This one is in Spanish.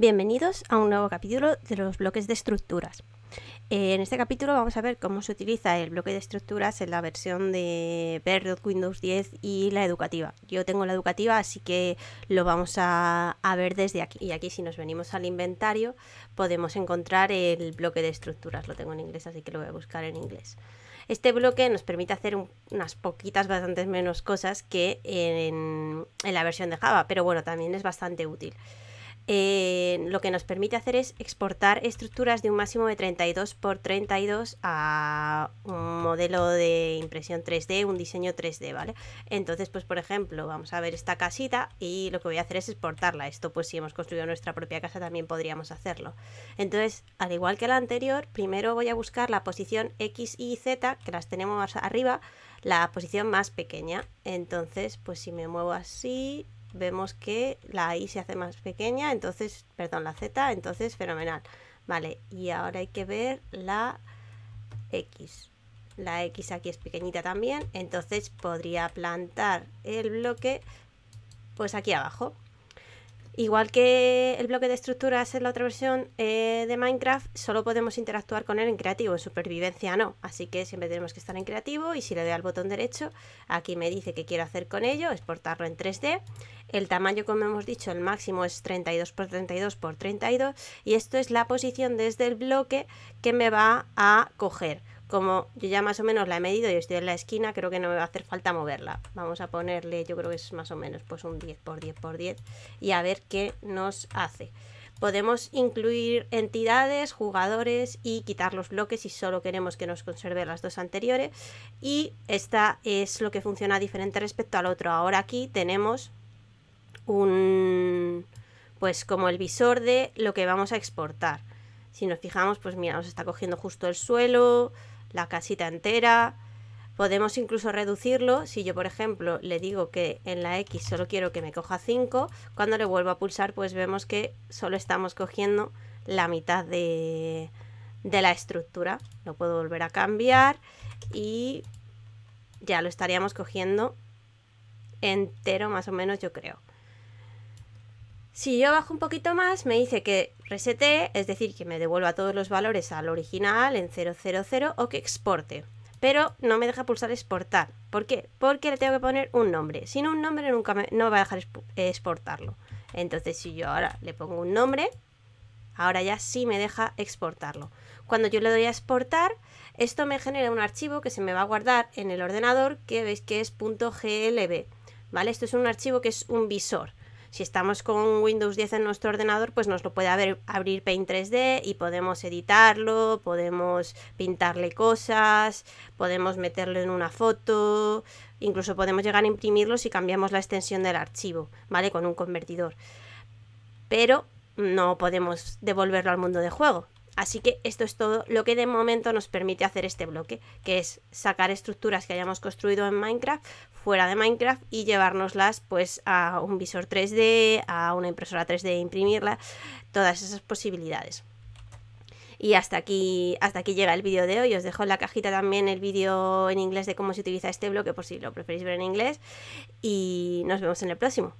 Bienvenidos a un nuevo capítulo de los bloques de estructuras. Eh, en este capítulo vamos a ver cómo se utiliza el bloque de estructuras en la versión de Verdot, Windows 10 y la educativa. Yo tengo la educativa, así que lo vamos a, ver desde aquí. Y aquí si nos venimos al inventario podemos encontrar el bloque de estructuras. Lo tengo en inglés, así que lo voy a buscar en inglés. Este bloque nos permite hacer unas poquitas, bastantes menos cosas que en la versión de Java, pero bueno, también es bastante útil. Eh, lo que nos permite hacer es exportar estructuras de un máximo de 32 por 32 a un modelo de impresión 3D, un diseño 3D, ¿vale? Entonces, pues por ejemplo, vamos a ver esta casita y lo que voy a hacer es exportarla. Esto pues si hemos construido nuestra propia casa también podríamos hacerlo. Entonces, al igual que la anterior, primero voy a buscar la posición X y Z, que las tenemos arriba, la posición más pequeña. Entonces, pues si me muevo así, vemos que la I se hace más pequeña, entonces, perdón, la Z, entonces fenomenal. Vale, y ahora hay que ver la X. La X aquí es pequeñita también, entonces podría plantar el bloque pues aquí abajo. Igual que el bloque de estructuras en la otra versión eh, de Minecraft, solo podemos interactuar con él en creativo, en supervivencia no. Así que siempre tenemos que estar en creativo y si le doy al botón derecho, aquí me dice qué quiero hacer con ello, exportarlo en 3D. El tamaño, como hemos dicho, el máximo es 32 x 32 x 32 y esto es la posición desde el bloque que me va a coger como yo ya más o menos la he medido y estoy en la esquina, creo que no me va a hacer falta moverla. Vamos a ponerle, yo creo que es más o menos pues un 10 x 10 por 10 y a ver qué nos hace. Podemos incluir entidades, jugadores y quitar los bloques si solo queremos que nos conserve las dos anteriores. Y esta es lo que funciona diferente respecto al otro. Ahora aquí tenemos un... pues como el visor de lo que vamos a exportar. Si nos fijamos, pues mira, nos está cogiendo justo el suelo, la casita entera. Podemos incluso reducirlo, si yo por ejemplo le digo que en la X solo quiero que me coja 5, cuando le vuelvo a pulsar pues vemos que solo estamos cogiendo la mitad de, de la estructura. Lo puedo volver a cambiar y ya lo estaríamos cogiendo entero más o menos yo creo. Si yo bajo un poquito más me dice que resete, es decir, que me devuelva todos los valores al original en 000 o que exporte. Pero no me deja pulsar exportar. ¿Por qué? Porque le tengo que poner un nombre. Sin un nombre nunca me, no va a dejar eh, exportarlo. Entonces si yo ahora le pongo un nombre, ahora ya sí me deja exportarlo. Cuando yo le doy a exportar, esto me genera un archivo que se me va a guardar en el ordenador que veis que es .glb. ¿Vale? Esto es un archivo que es un visor. Si estamos con Windows 10 en nuestro ordenador, pues nos lo puede abrir Paint 3D y podemos editarlo, podemos pintarle cosas, podemos meterlo en una foto, incluso podemos llegar a imprimirlo si cambiamos la extensión del archivo, ¿vale? Con un convertidor. Pero no podemos devolverlo al mundo de juego. Así que esto es todo lo que de momento nos permite hacer este bloque, que es sacar estructuras que hayamos construido en Minecraft fuera de Minecraft y llevárnoslas pues a un visor 3D, a una impresora 3D, e imprimirla, todas esas posibilidades. Y hasta aquí, hasta aquí llega el vídeo de hoy. Os dejo en la cajita también el vídeo en inglés de cómo se utiliza este bloque por si lo preferís ver en inglés. Y nos vemos en el próximo.